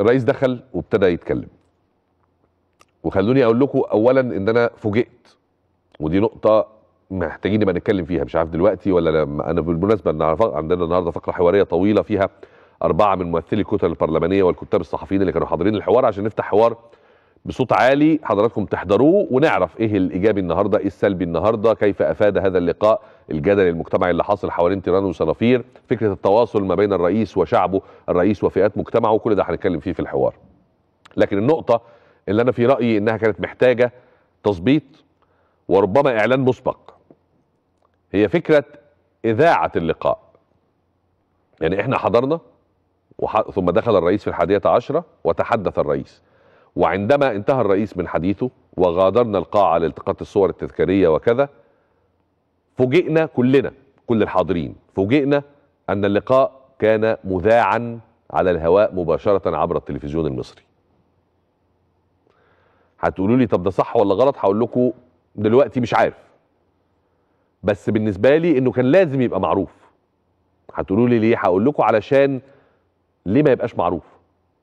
الرئيس دخل وابتدى يتكلم وخلوني اقول لكم اولا ان انا فوجئت ودي نقطه محتاجين نبقى نتكلم فيها مش عارف دلوقتي ولا لما انا بالمناسبه عندنا النهارده فقره حواريه طويله فيها اربعه من ممثلي الكتل البرلمانيه والكتاب الصحفيين اللي كانوا حاضرين الحوار عشان نفتح حوار بصوت عالي حضراتكم تحضروه ونعرف ايه الايجابي النهارده ايه السلبي النهارده كيف افاد هذا اللقاء الجدل المجتمعي اللي حاصل حوالين تيران وصنافير فكره التواصل ما بين الرئيس وشعبه الرئيس وفئات مجتمعه وكل ده هنتكلم فيه في الحوار لكن النقطه اللي انا في رايي انها كانت محتاجه تظبيط وربما اعلان مسبق هي فكره اذاعه اللقاء يعني احنا حضرنا وح... ثم دخل الرئيس في الحادية عشرة وتحدث الرئيس وعندما انتهى الرئيس من حديثه وغادرنا القاعة لالتقاط الصور التذكارية وكذا فوجئنا كلنا كل الحاضرين فوجئنا أن اللقاء كان مذاعا على الهواء مباشرة عبر التلفزيون المصري هتقولوا لي طب ده صح ولا غلط هقول لكم دلوقتي مش عارف بس بالنسبة لي انه كان لازم يبقى معروف هتقولوا لي ليه هقول لكم علشان ليه ما يبقاش معروف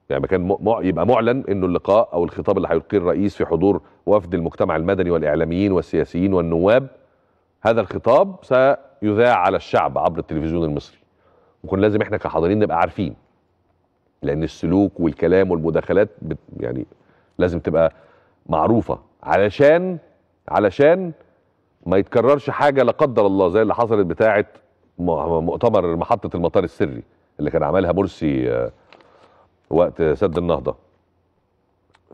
يعني كان يبقى معلن انه اللقاء او الخطاب اللي هيلقيه الرئيس في حضور وفد المجتمع المدني والاعلاميين والسياسيين والنواب هذا الخطاب سيذاع على الشعب عبر التلفزيون المصري وكنا لازم احنا كحاضرين نبقى عارفين لان السلوك والكلام والمداخلات بت يعني لازم تبقى معروفه علشان علشان ما يتكررش حاجه لا قدر الله زي اللي حصلت بتاعه مؤتمر محطه المطار السري اللي كان عملها مرسي آه، وقت سد النهضه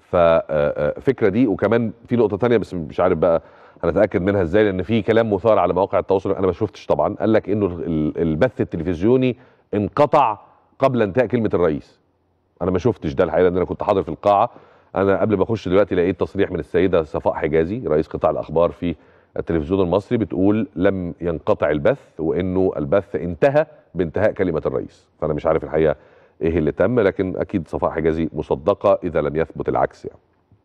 ففكره آه، آه، دي وكمان في نقطه تانية بس مش عارف بقى هنتاكد منها ازاي لان في كلام مثار على مواقع التواصل انا ما شفتش طبعا قال لك انه البث التلفزيوني انقطع قبل انتهاء كلمه الرئيس انا ما شفتش ده الحقيقه لان انا كنت حاضر في القاعه انا قبل ما اخش دلوقتي لقيت تصريح من السيده صفاء حجازي رئيس قطاع الاخبار في التلفزيون المصري بتقول لم ينقطع البث وانه البث انتهى بانتهاء كلمه الرئيس فانا مش عارف الحقيقه ايه اللي تم لكن اكيد صفاء حجازي مصدقه اذا لم يثبت العكس يعني